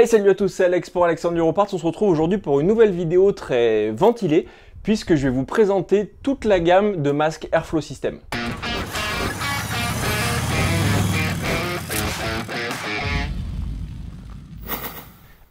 Hey salut à tous, c'est Alex pour Alexandre Repart. On se retrouve aujourd'hui pour une nouvelle vidéo très ventilée puisque je vais vous présenter toute la gamme de masques Airflow System.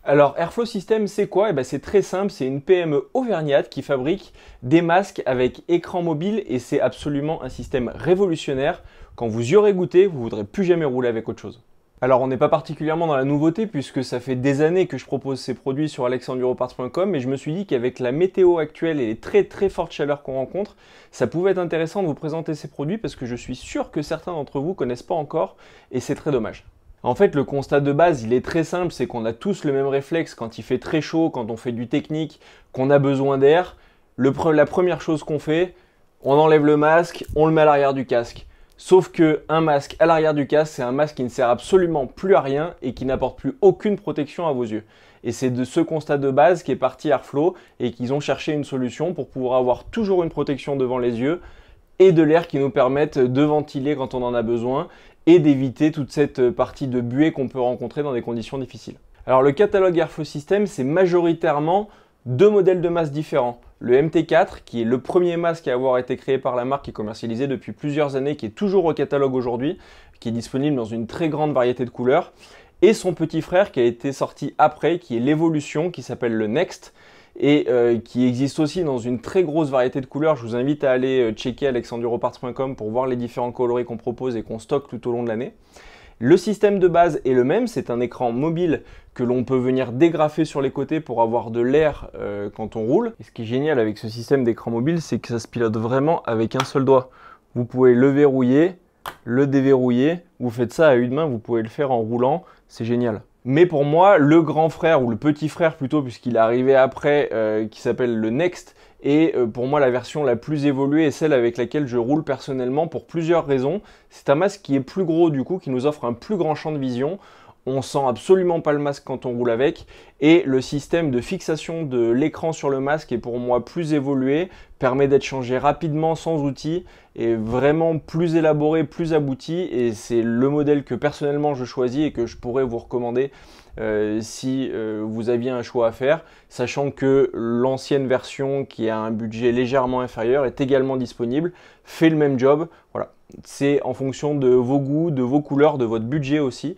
Alors Airflow System, c'est quoi eh ben, C'est très simple, c'est une PME auvergnate qui fabrique des masques avec écran mobile et c'est absolument un système révolutionnaire. Quand vous y aurez goûté, vous ne voudrez plus jamais rouler avec autre chose. Alors on n'est pas particulièrement dans la nouveauté puisque ça fait des années que je propose ces produits sur Alexanduroparts.com et je me suis dit qu'avec la météo actuelle et les très très fortes chaleurs qu'on rencontre, ça pouvait être intéressant de vous présenter ces produits parce que je suis sûr que certains d'entre vous connaissent pas encore et c'est très dommage. En fait, le constat de base, il est très simple, c'est qu'on a tous le même réflexe quand il fait très chaud, quand on fait du technique, qu'on a besoin d'air. la première chose qu'on fait, on enlève le masque, on le met à l'arrière du casque. Sauf que un masque à l'arrière du casque, c'est un masque qui ne sert absolument plus à rien et qui n'apporte plus aucune protection à vos yeux. Et c'est de ce constat de base qu'est parti Airflow et qu'ils ont cherché une solution pour pouvoir avoir toujours une protection devant les yeux et de l'air qui nous permette de ventiler quand on en a besoin et d'éviter toute cette partie de buée qu'on peut rencontrer dans des conditions difficiles. Alors le catalogue Airflow System, c'est majoritairement deux modèles de masques différents le MT4, qui est le premier masque à avoir été créé par la marque et commercialisé depuis plusieurs années, qui est toujours au catalogue aujourd'hui, qui est disponible dans une très grande variété de couleurs, et son petit frère qui a été sorti après, qui est l'évolution, qui s'appelle le Next, et euh, qui existe aussi dans une très grosse variété de couleurs. Je vous invite à aller euh, checker alexanduroparts.com pour voir les différents coloris qu'on propose et qu'on stocke tout au long de l'année. Le système de base est le même, c'est un écran mobile que l'on peut venir dégrafer sur les côtés pour avoir de l'air euh, quand on roule. Et ce qui est génial avec ce système d'écran mobile, c'est que ça se pilote vraiment avec un seul doigt. Vous pouvez le verrouiller, le déverrouiller, vous faites ça à une main, vous pouvez le faire en roulant, c'est génial. Mais pour moi, le grand frère, ou le petit frère plutôt, puisqu'il est arrivé après, euh, qui s'appelle le Next, est euh, pour moi la version la plus évoluée et celle avec laquelle je roule personnellement pour plusieurs raisons. C'est un masque qui est plus gros du coup, qui nous offre un plus grand champ de vision on sent absolument pas le masque quand on roule avec et le système de fixation de l'écran sur le masque est pour moi plus évolué, permet d'être changé rapidement sans outil Et vraiment plus élaboré, plus abouti et c'est le modèle que personnellement je choisis et que je pourrais vous recommander euh, si euh, vous aviez un choix à faire, sachant que l'ancienne version qui a un budget légèrement inférieur est également disponible, fait le même job. Voilà, c'est en fonction de vos goûts, de vos couleurs, de votre budget aussi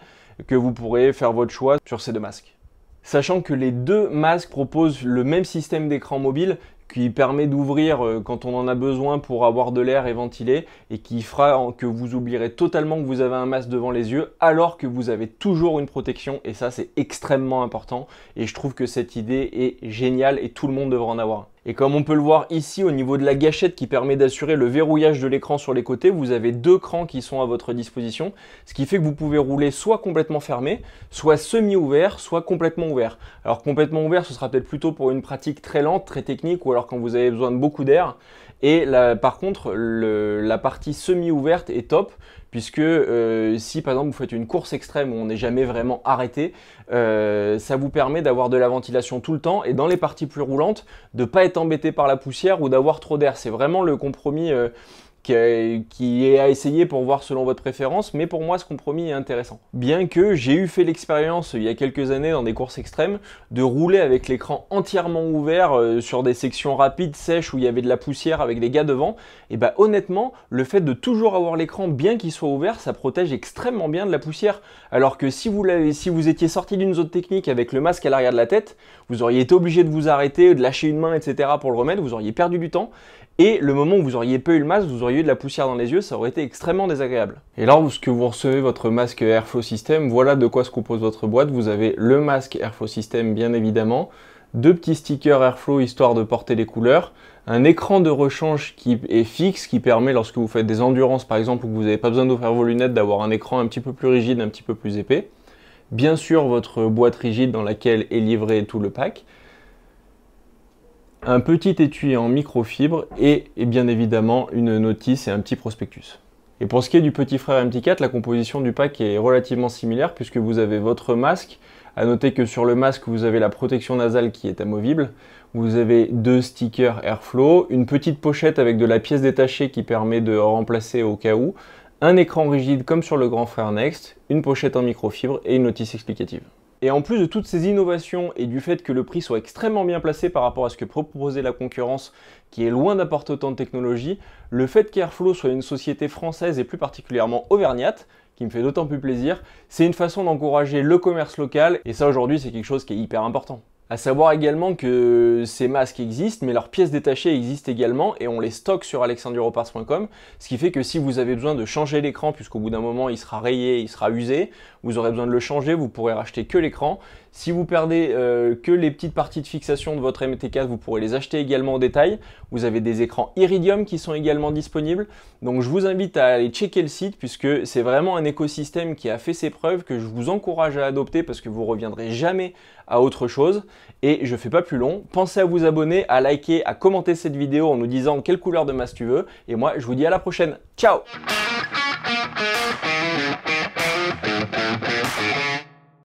que vous pourrez faire votre choix sur ces deux masques. Sachant que les deux masques proposent le même système d'écran mobile qui permet d'ouvrir euh, quand on en a besoin pour avoir de l'air et ventiler et qui fera que vous oublierez totalement que vous avez un masque devant les yeux alors que vous avez toujours une protection et ça c'est extrêmement important et je trouve que cette idée est géniale et tout le monde devrait en avoir Et comme on peut le voir ici au niveau de la gâchette qui permet d'assurer le verrouillage de l'écran sur les côtés, vous avez deux crans qui sont à votre disposition, ce qui fait que vous pouvez rouler soit complètement fermé, soit semi-ouvert, soit complètement ouvert. Alors complètement ouvert, ce sera peut-être plutôt pour une pratique très lente, très technique ou alors quand vous avez besoin de beaucoup d'air. Et par contre, la partie semi-ouverte est top, puisque euh, si par exemple vous faites une course extrême où on n'est jamais vraiment arrêté, euh, ça vous permet d'avoir de la ventilation tout le temps et dans les parties plus roulantes, de ne pas être embêté par la poussière ou d'avoir trop d'air. C'est vraiment le compromis. Euh, euh, qui, est à essayer pour voir selon votre préférence, mais pour moi ce compromis est intéressant. Bien que j'ai eu fait l'expérience il y a quelques années dans des courses extrêmes de rouler avec l'écran entièrement ouvert euh, sur des sections rapides, sèches où il y avait de la poussière avec des gars devant, et bah honnêtement le fait de toujours avoir l'écran bien qu'il soit ouvert ça protège extrêmement bien de la poussière. Alors que si vous, si vous étiez sorti d'une zone technique avec le masque à l'arrière de la tête, vous auriez été obligé de vous arrêter, de lâcher une main, etc. pour le remettre, vous auriez perdu du temps. Et le moment où vous auriez pas eu le masque, vous auriez eu de la poussière dans les yeux, ça aurait été extrêmement désagréable. Et lorsque vous recevez votre masque Airflow System, voilà de quoi se compose votre boîte. Vous avez le masque Airflow System, bien évidemment, deux petits stickers Airflow histoire de porter les couleurs, un écran de rechange qui est fixe, qui permet lorsque vous faites des endurances par exemple ou que vous n'avez pas besoin d'ouvrir vos lunettes, d'avoir un écran un petit peu plus rigide, un petit peu plus épais. Bien sûr, votre boîte rigide dans laquelle est livré tout le pack, un petit étui en microfibre et, bien évidemment une notice et un petit prospectus. Et pour ce qui est du petit frère MT4, la composition du pack est relativement similaire puisque vous avez votre masque. À noter que sur le masque, vous avez la protection nasale qui est amovible. Vous avez deux stickers Airflow, une petite pochette avec de la pièce détachée qui permet de remplacer au cas où, un écran rigide comme sur le grand frère Next, une pochette en microfibre et une notice explicative. Et en plus de toutes ces innovations et du fait que le prix soit extrêmement bien placé par rapport à ce que proposait la concurrence, qui est loin d'apporter autant de technologies, le fait qu'Airflow soit une société française et plus particulièrement auvergnate, qui me fait d'autant plus plaisir, c'est une façon d'encourager le commerce local, et ça aujourd'hui c'est quelque chose qui est hyper important. À savoir également que ces masques existent, mais leurs pièces détachées existent également et on les stocke sur alexanduropars.com. ce qui fait que si vous avez besoin de changer l'écran, puisqu'au bout d'un moment il sera rayé, il sera usé, vous aurez besoin de le changer, vous pourrez racheter que l'écran. Si vous perdez euh, que les petites parties de fixation de votre MT4, vous pourrez les acheter également en détail. Vous avez des écrans Iridium qui sont également disponibles. Donc je vous invite à aller checker le site puisque c'est vraiment un écosystème qui a fait ses preuves, que je vous encourage à adopter parce que vous reviendrez jamais à autre chose. Et je fais pas plus long. Pensez à vous abonner, à liker, à commenter cette vidéo en nous disant quelle couleur de masse tu veux. Et moi, je vous dis à la prochaine. Ciao